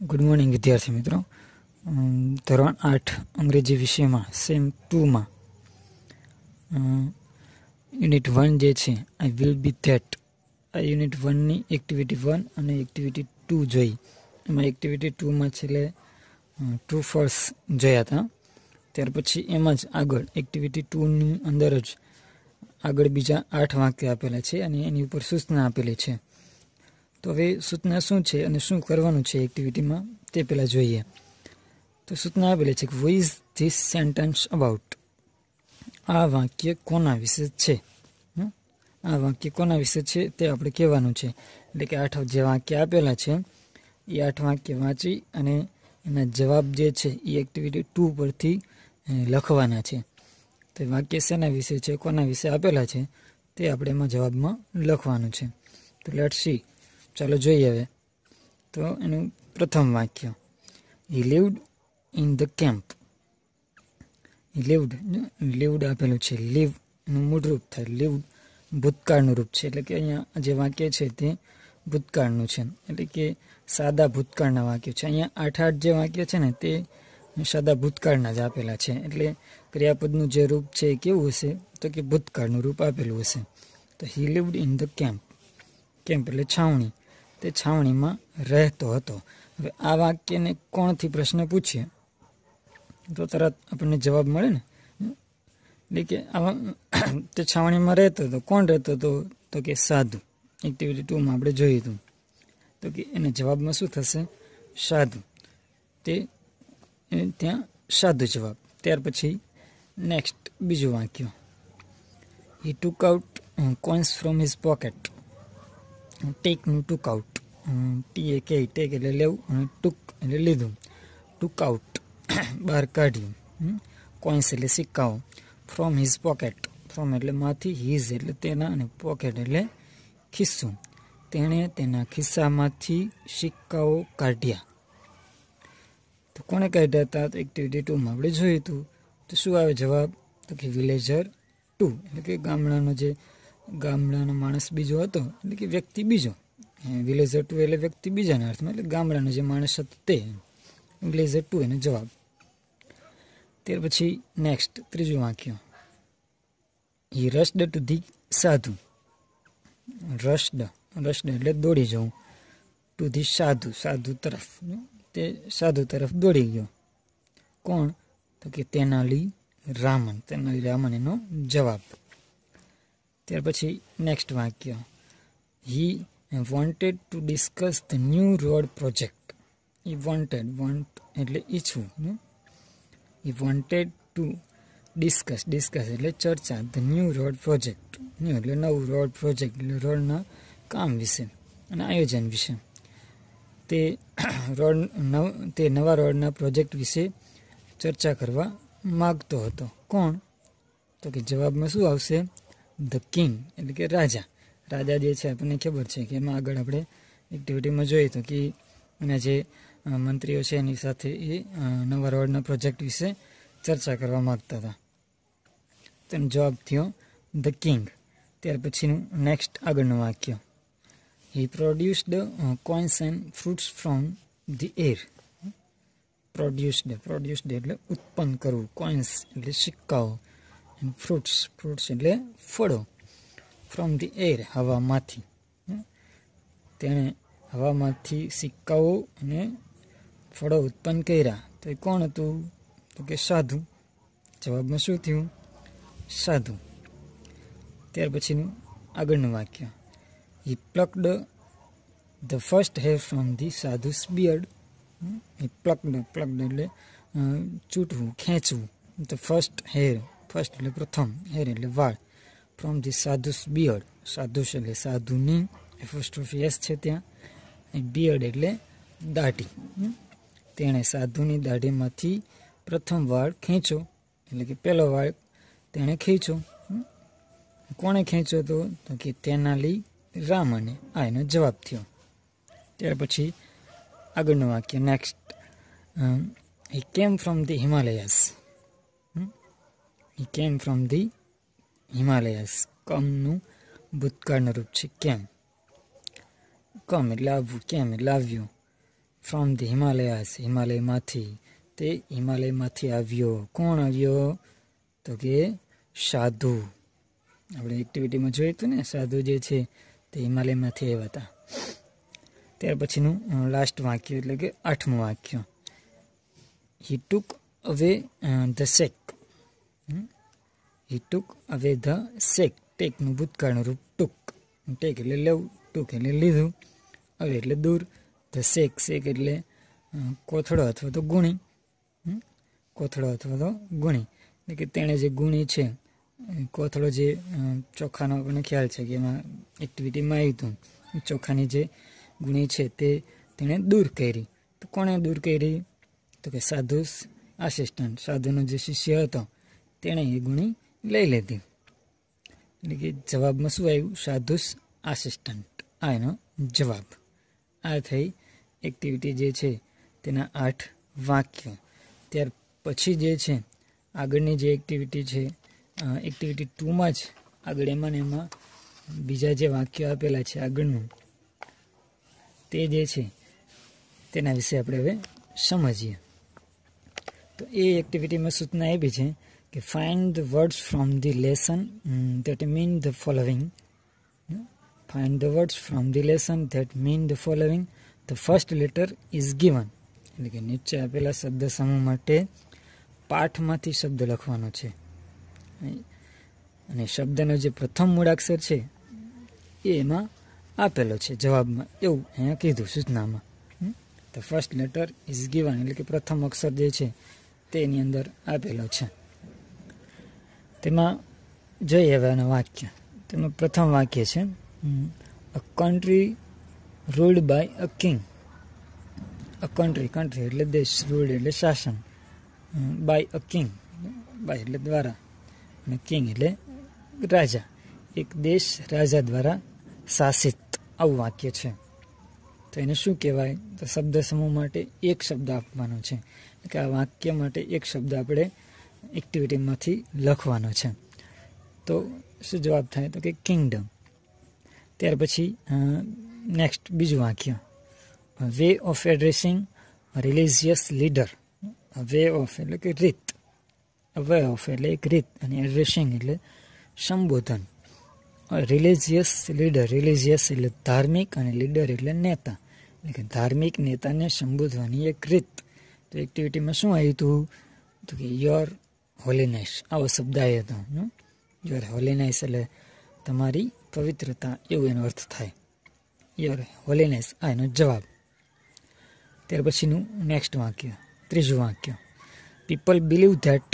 Good morning વિદ્યાર્થી મિત્રો ધોરણ આઠ અંગ્રેજી વિષયમાં સેમ ટુમાં યુનિટ વન જે છે આઈ વિલ બી ધેટ આ યુનિટ વનની એક્ટિવિટી વન અને એક્ટિવિટી ટુ જોઈ એમાં એક્ટિવિટી ટુમાં છેલ્લે ટુ ફર્સ જોયા હતા ત્યાર પછી એમ જ આગળ એક્ટિવિટી ટુની અંદર જ આગળ બીજા આઠ વાક્ય આપેલા છે અને એની ઉપર સૂચના આપેલી છે તો હવે સૂચના શું છે અને શું કરવાનું છે એક્ટિવિટીમાં તે પહેલાં જોઈએ તો સૂચના આપેલી છે કે વોઇઝ ધીસ સેન્ટેન્સ અબાઉટ આ વાક્ય કોના વિશે છે આ વાક્ય કોના વિશે છે તે આપણે કહેવાનું છે એટલે કે આઠ જે વાક્ય આપેલા છે એ આઠ વાક્ય વાંચી અને એના જવાબ જે છે એ એક્ટિવિટી ટુ પરથી લખવાના છે તો વાક્ય શેના વિશે છે કોના વિશે આપેલા છે તે આપણે એમાં જવાબમાં લખવાનું છે તો લેટ સી ચાલો જોઈએ હવે તો એનું પ્રથમ વાક્ય he lived in the camp he lived lived આપેલું છે લીવ એનું મૂળ રૂપ થાય લિવડ ભૂતકાળનું રૂપ છે એટલે કે અહીંયા જે વાક્ય છે તે ભૂતકાળનું છે એટલે કે સાદા ભૂતકાળના વાક્યો છે અહીંયા આઠ આઠ જે વાક્ય છે ને તે સાદા ભૂતકાળના જ આપેલા છે એટલે ક્રિયાપદનું જે રૂપ છે એ કેવું હશે તો કે ભૂતકાળનું રૂપ આપેલું હશે તો he lived in the camp camp એટલે છાવણી તે છાવણીમાં રહેતો હતો હવે આ વાક્યને કોણથી પ્રશ્ન પૂછીએ તો તરત આપણને જવાબ મળે ને એટલે કે આવા તે છાવણીમાં રહેતો હતો કોણ રહેતો હતો તો કે સાધુ એક્ટિવિટી ટુમાં આપણે જોયું હતું તો કે એને જવાબમાં શું થશે સાધુ તે ત્યાં સાધુ જવાબ ત્યાર પછી નેક્સ્ટ બીજું વાક્ય he took out coins from his pocket ટેકનું took out T A K take એટલે લેવું અને ટુક એટલે લીધું ટુક આઉટ બહાર કાઢ્યું કોઈન્સ એટલે સિક્કાઓ ફ્રોમ હિઝ પોકેટ ફ્રોમ એટલે માંથી હિઝ એટલે તેના અને પોકેટ એટલે ખિસ્સું તેણે તેના ખિસ્સામાંથી સિક્કાઓ કાઢ્યા તો કોણે કાઢ્યા હતા તો એક્ટિવિટી ટુમાં આપણે જોયું હતું તો શું આવે જવાબ તો કે વિલેજર ટુ એટલે કે ગામડાનો જે ગામડાનો માણસ બીજો હતો એટલે કે વ્યક્તિ બીજો વિલેજર ટુ એટલે વ્યક્તિ બીજાના અર્થમાં એટલે ગામડાનો જે માણસ હતો તે વિલેજર ટુ એનો જવાબ ત્યાર પછી નેક્સ્ટ ત્રીજું વાક્ય હી રસ્ડ ટુ ધી સાધુ રસ્ડ રસ્ડ એટલે દોડી જવું ટુ ધી સાધુ સાધુ તરફ તે સાધુ તરફ દોડી ગયો કોણ તો કે તેનાલી રામન તેનાલી રામન એનો જવાબ ત્યાર પછી નેક્સ્ટ વાક્ય he he wanted to discuss the new road project he wanted want એટલે ઈચ્છું he wanted to discuss discuss એટલે ચર્ચા the new road project new એટલે નવો રોડ પ્રોજેક્ટ એટલે રોડ ના કામ વિશે અને આયોજન વિશે તે રોડ ન તે નવો રોડ ના પ્રોજેક્ટ વિશે ચર્ચા કરવા માંગતો હતો કોણ તો કે જવાબમાં શું આવશે ધ કિંગ એટલે કે રાજા રાજા જે છે આપણને ખબર છે કે એમાં આગળ આપણે એક્ટિવિટીમાં જોઈએ તો કે એના જે મંત્રીઓ છે એની સાથે એ નવા રોડના પ્રોજેક્ટ વિશે ચર્ચા કરવા માગતા હતા તેનો જવાબ થયો ધ કિંગ ત્યાર પછીનું નેક્સ્ટ આગળનું વાક્ય he produced coins and fruits from the air produced produced એટલે ઉત્પન્ન કરવું કોઇન્સ એટલે સિક્કાઓ એન્ડ ફ્રૂટ્સ ફ્રૂટ્સ એટલે ફળો ફ્રોમ ધી એર હવામાંથી તેણે હવામાંથી સિક્કાઓ અને ફળો ઉત્પન્ન કર્યા તો એ કોણ હતું તો કે સાધુ જવાબમાં શું થયું સાધુ ત્યાર પછીનું આગળનું વાક્ય he plucked the first hair from the sadhu's beard he plucked plucked એટલે ચૂંટવું ખેંચવું ધ ફર્સ્ટ હેર ફર્સ્ટ એટલે પ્રથમ હેર એટલે વાળ from the sadhu's beard sadhu's એટલે સાધુની એફોસ્ટ્રોફી એસ છે ત્યાં બિયર્ડ એટલે દાઢી તેણે સાધુની દાઢીમાંથી પ્રથમ વાળ ખેંચો એટલે કે પહેલો વાળ તેણે ખેંચ્યો કોણે ખેંચ્યો હતો તો કે તેનાલી રામને આ એનો જવાબ થયો ત્યાર પછી આગળનું વાક્ય next he came from the હિમાલયાસ E came from the હિમાલયાસ કમનું ભૂતકાળનું રૂપ છે કેમ કમ એટલે આવવું કેમ એટલે આવ્યું ફ્રોમ ધ હિમાલયાસ હિમાલયમાંથી તે હિમાલયમાંથી આવ્યો કોણ આવ્યો તો કે સાધુ આપણે એક્ટિવિટીમાં જોયું હતું ને સાધુ જે છે તે હિમાલયમાંથી આવ્યા હતા ત્યાર પછીનું લાસ્ટ વાક્ય એટલે કે આઠમું વાક્ય હી ટુક અવે ધ સેક હમ હિતુક હવે ધ શેક ટેકનું ભૂતકાળનું રૂપ ટૂંક ટેક એટલે લેવું ટૂંક એટલે લીધું હવે એટલે દૂર ધ શેક શેક એટલે કોથળો અથવા તો ગુણી કોથળો અથવા તો ગુણી એટલે કે તેણે જે ગુણી છે કોથળો જે ચોખાનો આપણને ખ્યાલ છે કે એમાં એક્ટિવિટીમાં આવ્યું હતું ચોખાની જે ગુણી છે તે તેણે દૂર કરી તો કોણે દૂર કરી તો કે સાધુ આસિસ્ટન્ટ સાધુનો જે શિષ્ય હતો તેણે એ ગુણી લઈ લીધી એટલે કે જવાબમાં શું આવ્યું સાધુસ આસિસ્ટન્ટ આ એનો જવાબ આ થઈ એક્ટિવિટી જે છે તેના આઠ વાક્યો ત્યાર પછી જે છે આગળની જે એક્ટિવિટી છે એક્ટિવિટી ટુમાં જ આગળ એમાં ને એમાં બીજા જે વાક્યો આપેલા છે આગળનું તે જે છે તેના વિશે આપણે હવે સમજીએ તો એ એક્ટિવિટીમાં સૂચના એ બી છે Okay, find the words from the lesson um, that mean the following. Find the words from the lesson that mean the following. The first letter is given. એટલે કે નીચે આપેલા શબ્દ સમૂહ માટે પાઠમાંથી શબ્દ લખવાનો છે અને શબ્દનો જે પ્રથમ મૂળાક્ષર છે એ એમાં આપેલો છે જવાબમાં એવું અહીંયા કીધું સૂચનામાં the first letter is given એટલે કે પ્રથમ અક્ષર જે છે તેની અંદર આપેલો છે તેમાં જોઈએ હવે એના વાક્ય તેમાં પ્રથમ વાક્ય છે a country ruled by a king a country country એટલે દેશ રૂલ્ડ એટલે શાસન બાય અ કિંગ બાય એટલે દ્વારા અને કિંગ એટલે રાજા એક દેશ રાજા દ્વારા શાસિત આવું વાક્ય છે તો એને શું કહેવાય તો શબ્દ સમૂહ માટે એક શબ્દ આપવાનો છે કે આ વાક્ય માટે એક શબ્દ આપણે એક્ટિવિટીમાંથી લખવાનો છે તો શું જવાબ થાય તો કે કિંગડમ ત્યાર પછી નેક્સ્ટ બીજું વાક્ય way of addressing religious leader way of એટલે કે રીત વે ઓફ એટલે એક રીત અને એડ્રેસિંગ એટલે સંબોધન રિલિજિયસ લીડર રિલિજિયસ એટલે ધાર્મિક અને લીડર એટલે નેતા એટલે કે ધાર્મિક નેતાને સંબોધવાની એક રીત તો એક્ટિવિટીમાં શું આવ્યું હતું તો કે યોર હોલીનેસ આવો શબ્દાય હતો જ્યારે હોલીનેસ એટલે તમારી પવિત્રતા એવું એનો અર્થ થાય યોર હોલીનેસ આ એનો જવાબ ત્યાર પછીનું નેક્સ્ટ વાક્ય ત્રીજું વાક્ય people believe that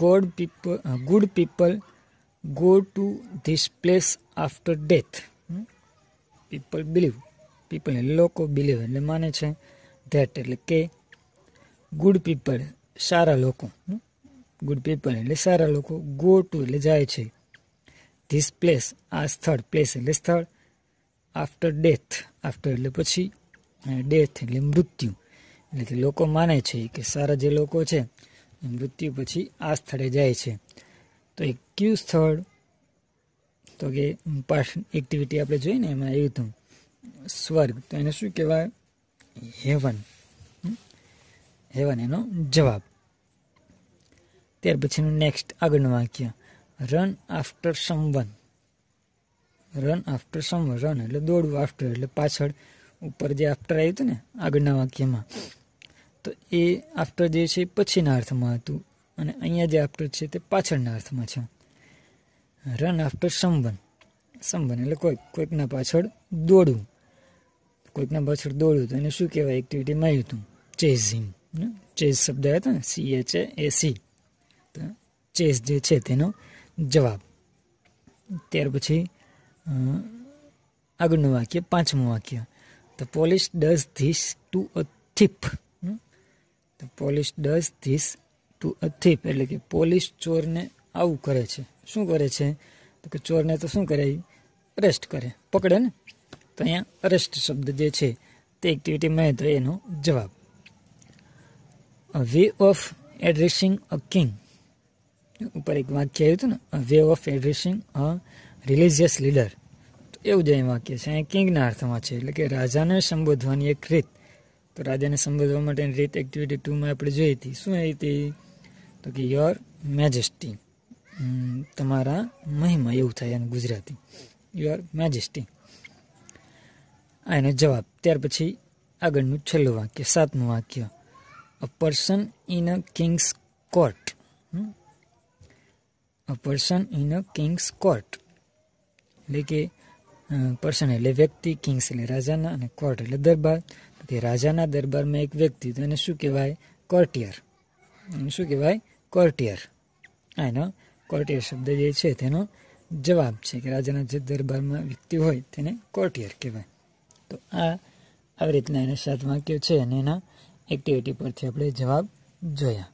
God people good people go to this place after death people believe people એટલે લોકો બિલીવ એટલે માને છે ધેટ એટલે કે ગુડ પીપલ સારા લોકો ગુડ પીપલ એટલે સારા લોકો ગો ટુ એટલે જાય છે ધીસ પ્લેસ આ સ્થળ પ્લેસ એટલે સ્થળ આફ્ટર ડેથ આફ્ટર એટલે પછી ડેથ એટલે મૃત્યુ એટલે કે લોકો માને છે કે સારા જે લોકો છે મૃત્યુ પછી આ સ્થળે જાય છે તો એક કયું સ્થળ તો કે પાસ્ટ એક્ટિવિટી આપણે જોઈએ ને એમાં આવ્યું હતું સ્વર્ગ તો એને શું કહેવાય હેવન હેવન એનો જવાબ ત્યાર પછીનું નેક્સ્ટ આગળનું વાક્ય run after someone run after someone run એટલે દોડવું આફ્ટર એટલે પાછળ ઉપર જે આફ્ટર આવ્યું હતું ને આગળના વાક્યમાં તો એ આફ્ટર જે છે પછીના અર્થમાં હતું અને અહીંયા જે આફ્ટર છે તે પાછળના અર્થમાં છે રન આફ્ટર સમવન સમવન એટલે કોઈક કોઈકના પાછળ દોડવું કોઈકના પાછળ દોડવું તો એને શું કહેવાય એક્ટિવિટીમાં આવ્યું હતું ચેઝિંગ ચેઝ શબ્દ હતા ને C H A C chase જે છે તેનો જવાબ ત્યાર પછી આગળનું વાક્ય પાંચમું વાક્ય the police does this to a thief the police does this to a thief એટલે કે પોલીસ ચોરને આવું કરે છે શું કરે છે તો કે ચોરને તો શું કરે અરેસ્ટ કરે પકડે ને તો અહીંયા અરેસ્ટ શબ્દ જે છે તે એક્ટિવિટી મળે તો એનો જવાબ a way of addressing a king ઉપર એક વાક્ય આવ્યું હતું ને way of addressing a religious leader તો એવું જ અહીં વાક્ય છે અહીં કિંગના અર્થમાં છે એટલે કે રાજાને સંબોધવાની એક રીત તો રાજાને સંબોધવા માટેની રીત એક્ટિવિટી ટુમાં આપણે જોઈ હતી શું આવી હતી તો કે યોર મેજેસ્ટી તમારા મહિમા એવું થાય એનું ગુજરાતી યોર મેજેસ્ટી આ એનો જવાબ ત્યાર પછી આગળનું છેલ્લું વાક્ય સાતમું વાક્ય a person in a king's court a person in a king's court એટલે કે પર્સન એટલે વ્યક્તિ કિંગ્સ એટલે રાજાના અને કોર્ટ એટલે દરબાર તો કે રાજાના દરબારમાં એક વ્યક્તિ તો એને શું કહેવાય કોર્ટિયર એને શું કહેવાય કોર્ટિયર આ એનો કોર્ટિયર શબ્દ જે છે તેનો જવાબ છે કે રાજાના જે દરબારમાં વ્યક્તિ હોય તેને કોર્ટિયર કહેવાય તો આ આવી રીતના એને સાત વાક્યો છે અને એના એક્ટિવિટી પરથી આપણે જવાબ જોયા